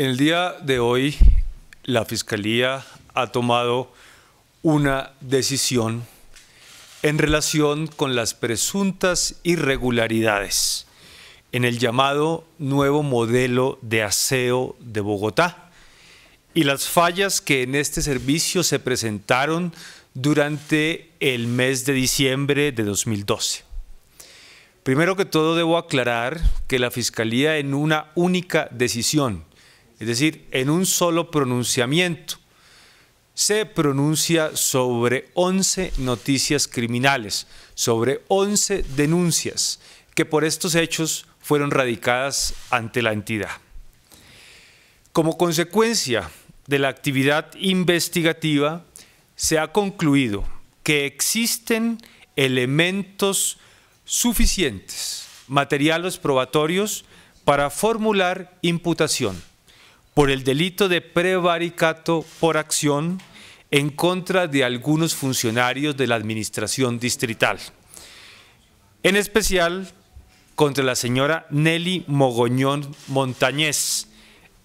En el día de hoy, la Fiscalía ha tomado una decisión en relación con las presuntas irregularidades en el llamado nuevo modelo de aseo de Bogotá y las fallas que en este servicio se presentaron durante el mes de diciembre de 2012. Primero que todo debo aclarar que la Fiscalía en una única decisión es decir, en un solo pronunciamiento. Se pronuncia sobre 11 noticias criminales, sobre 11 denuncias que por estos hechos fueron radicadas ante la entidad. Como consecuencia de la actividad investigativa, se ha concluido que existen elementos suficientes, materiales probatorios, para formular imputación por el delito de prevaricato por acción en contra de algunos funcionarios de la administración distrital. En especial contra la señora Nelly Mogoñón Montañez,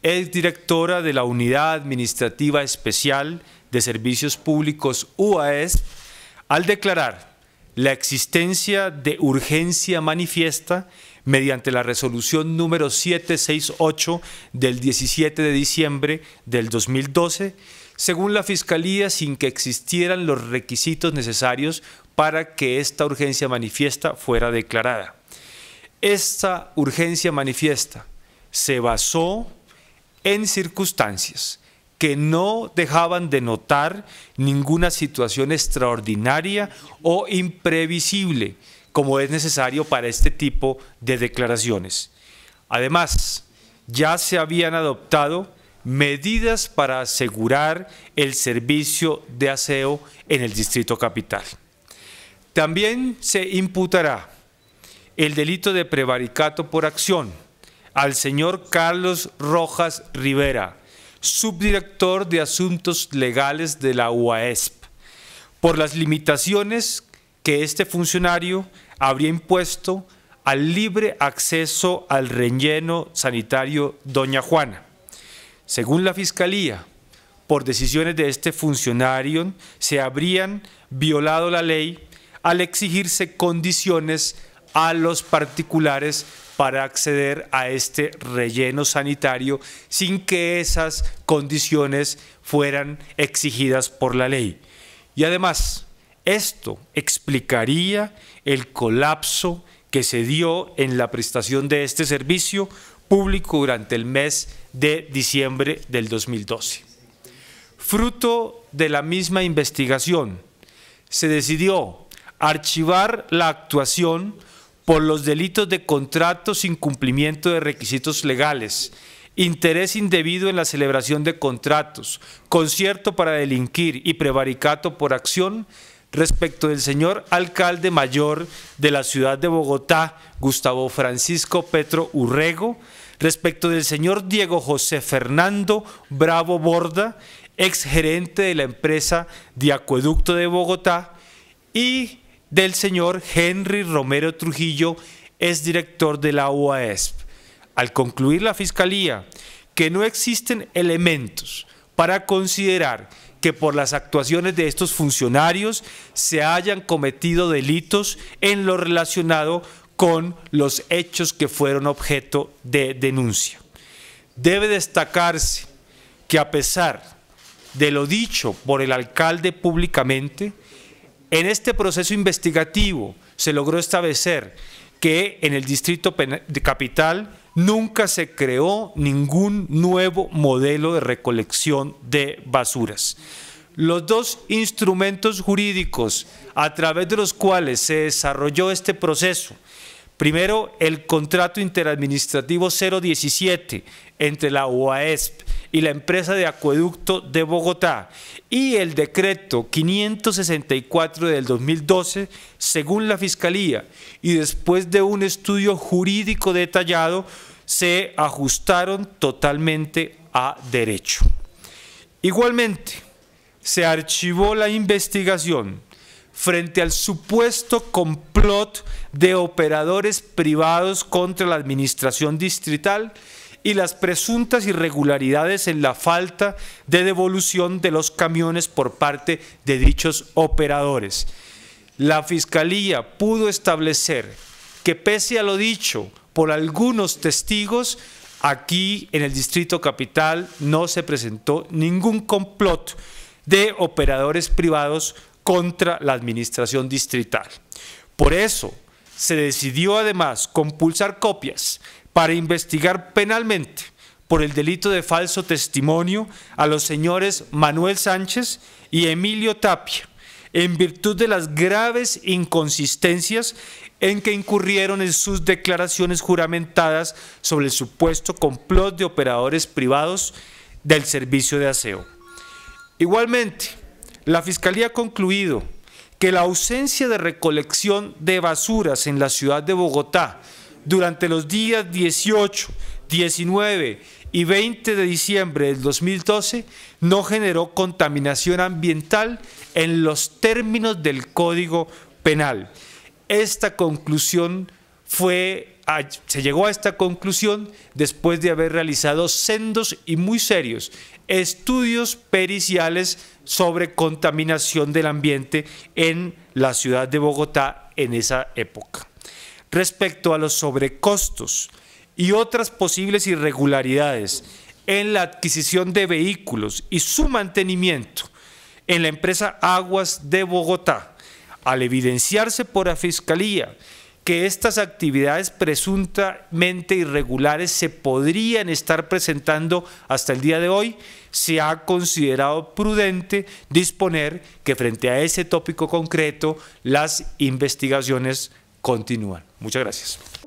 directora de la Unidad Administrativa Especial de Servicios Públicos UAES, al declarar la existencia de urgencia manifiesta mediante la resolución número 768 del 17 de diciembre del 2012, según la Fiscalía, sin que existieran los requisitos necesarios para que esta urgencia manifiesta fuera declarada. Esta urgencia manifiesta se basó en circunstancias que no dejaban de notar ninguna situación extraordinaria o imprevisible, como es necesario para este tipo de declaraciones. Además, ya se habían adoptado medidas para asegurar el servicio de aseo en el Distrito Capital. También se imputará el delito de prevaricato por acción al señor Carlos Rojas Rivera, subdirector de Asuntos Legales de la UAESP, por las limitaciones que este funcionario habría impuesto al libre acceso al relleno sanitario Doña Juana. Según la Fiscalía, por decisiones de este funcionario se habrían violado la ley al exigirse condiciones a los particulares para acceder a este relleno sanitario sin que esas condiciones fueran exigidas por la ley. Y además, esto explicaría el colapso que se dio en la prestación de este servicio público durante el mes de diciembre del 2012. Fruto de la misma investigación, se decidió archivar la actuación por los delitos de contratos sin cumplimiento de requisitos legales, interés indebido en la celebración de contratos, concierto para delinquir y prevaricato por acción respecto del señor alcalde mayor de la ciudad de Bogotá, Gustavo Francisco Petro Urrego, respecto del señor Diego José Fernando Bravo Borda, exgerente de la empresa de Acueducto de Bogotá, y del señor Henry Romero Trujillo, es director de la UASP. Al concluir la Fiscalía que no existen elementos para considerar que por las actuaciones de estos funcionarios se hayan cometido delitos en lo relacionado con los hechos que fueron objeto de denuncia. Debe destacarse que a pesar de lo dicho por el alcalde públicamente, en este proceso investigativo se logró establecer que en el Distrito de Capital nunca se creó ningún nuevo modelo de recolección de basuras. Los dos instrumentos jurídicos a través de los cuales se desarrolló este proceso, primero el contrato interadministrativo 017 entre la UAESP y la empresa de acueducto de Bogotá y el decreto 564 del 2012, según la Fiscalía, y después de un estudio jurídico detallado, se ajustaron totalmente a derecho. Igualmente, se archivó la investigación frente al supuesto complot de operadores privados contra la administración distrital y las presuntas irregularidades en la falta de devolución de los camiones por parte de dichos operadores. La Fiscalía pudo establecer que pese a lo dicho por algunos testigos, aquí en el Distrito Capital no se presentó ningún complot de operadores privados contra la administración distrital. Por eso, se decidió además compulsar copias para investigar penalmente por el delito de falso testimonio a los señores Manuel Sánchez y Emilio Tapia, en virtud de las graves inconsistencias en que incurrieron en sus declaraciones juramentadas sobre el supuesto complot de operadores privados del servicio de aseo. Igualmente, la Fiscalía ha concluido que la ausencia de recolección de basuras en la ciudad de Bogotá durante los días 18, 19 y 20 de diciembre del 2012 no generó contaminación ambiental en los términos del Código Penal. Esta conclusión fue se llegó a esta conclusión después de haber realizado sendos y muy serios estudios periciales sobre contaminación del ambiente en la ciudad de Bogotá en esa época. Respecto a los sobrecostos y otras posibles irregularidades en la adquisición de vehículos y su mantenimiento en la empresa Aguas de Bogotá, al evidenciarse por la Fiscalía que estas actividades presuntamente irregulares se podrían estar presentando hasta el día de hoy, se ha considerado prudente disponer que frente a ese tópico concreto las investigaciones continúan. Muchas gracias.